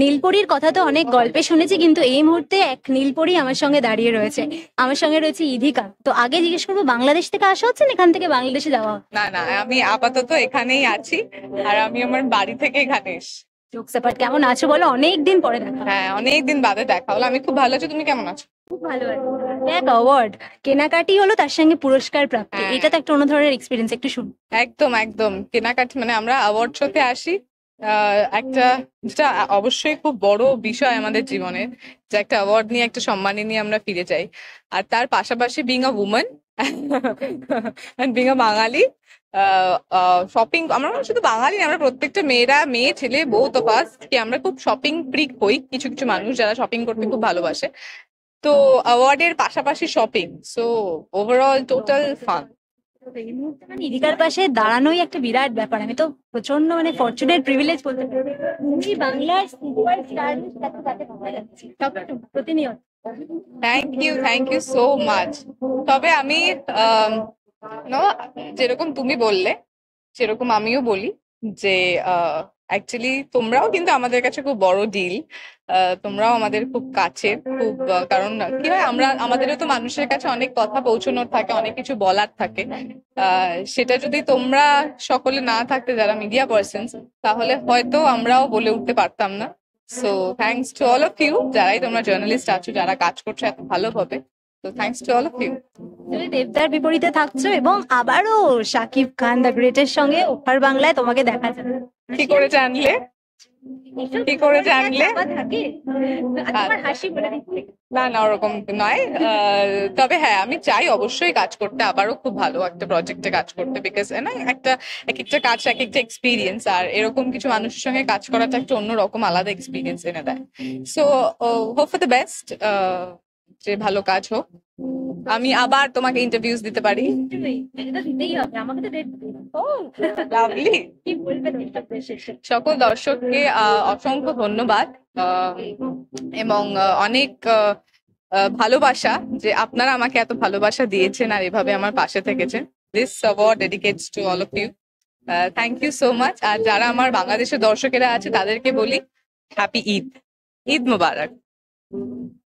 নীলপরির কথা তো অনেক গল্পে শুনেছি কিন্তু এই মুহূর্তে এক নীলপরি আমার সঙ্গে দাঁড়িয়ে রয়েছে আমার সঙ্গে রয়েছে ইধিকা তো আগে জিজ্ঞেস করবো বাংলাদেশ থেকে আসা হচ্ছে এখান থেকে বাংলাদেশে যাওয়া না না আমি আপাতত এখানেই আছি আর আমি আমার বাড়ি থেকে এখানে এসছি কেমন আছো বলো অনেকদিন পরে দেখা হ্যাঁ অনেকদিন বাদে দেখা হলো আমি খুব ভালো আছি তুমি কেমন আছো খুব ভালো এক অ্যাওয়ার্ড কেনাকাটি হলো তার সঙ্গে পুরস্কার প্রাপ্তি হ্যাঁ। এটা তো একটা অন্য ধরনের এক্সপিরিয়েন্স একটু শুন একদম একদম কেনাকাটি মানে আমরা অ্যাওয়ার্ড শোতে আসি একটা যেটা অবশ্যই খুব বড় বিষয় আমাদের জীবনে যে একটা অ্যাওয়ার্ড নিয়ে একটা সম্মানে নিয়ে আমরা ফিরে যাই আর তার পাশাপাশি being a women being a Bengali shopping আমরা শুধু বাঙালি আমরা প্রত্যেকটা মেয়েরা মেয়ে ছেলে বউ তো কি আমরা খুব শপিং প্রিক হই কিছু কিছু মানুষ যারা শপিং করতে খুব ভালোবাসে তো অ্যাওয়ার্ডের পাশাপাশি shopping so overall total fun এই মানে পাশে দাঁড়ানোই একটা বিরাট ব্যাপার আমি তো প্রচন্ড মানে ফরচুনেট প্রিভিলেজ বলতে পারি বাংলার সুপার স্টার প্রতিনিয়ত thank you thank you so much তবে আমি যেরকম তুমি বললে সেরকম আমিও বলি যে আহ অ্যাকচুয়ালি তোমরাও কিন্তু আমাদের কাছে খুব বড় ডিল তোমরাও আমাদের খুব কাছের খুব কারণ কি হয় আমরা আমাদেরও তো মানুষের কাছে অনেক কথা পৌঁছানোর থাকে অনেক কিছু বলার থাকে সেটা যদি তোমরা সকলে না থাকতে যারা মিডিয়া পার্সন তাহলে হয়তো আমরাও বলে উঠতে পারতাম না so thanks to all of you যারাই তোমরা জার্নালিস্ট আছো যারা কাজ করছো এত ভালোভাবে তো টু অল অফ দেবদার বিপরীতে থাকছো এবং আবারও শাকিব খান দ্য গ্রেটের সঙ্গে ওপার বাংলায় তোমাকে দেখা যাবে কি করে জানলে কি করে জানলে আচ্ছা, না না ওরকম নয় তবে হ্যাঁ আমি চাই অবশ্যই কাজ করতে আবারও খুব ভালো একটা প্রজেক্টে কাজ করতে বিকজ না একটা এক একটা কাজ এক একটা এক্সপিরিয়েন্স আর এরকম কিছু মানুষের সঙ্গে কাজ করাটা একটা অন্যরকম আলাদা এক্সপিরিয়েন্স এনে দেয় so hope for the best যে ভালো কাজ হোক আমি আবার তোমাকে ইন্টারভিউস দিতে পারি সকল দর্শককে অসংখ্য ধন্যবাদ এবং অনেক ভালোবাসা যে আপনারা আমাকে এত ভালোবাসা দিয়েছেন আর এভাবে আমার পাশে থেকেছেন this award dedicates to all of you thank you so much আর যারা আমার বাংলাদেশের দর্শকেরা আছে তাদেরকে বলি হ্যাপি ঈদ ঈদ মোবারক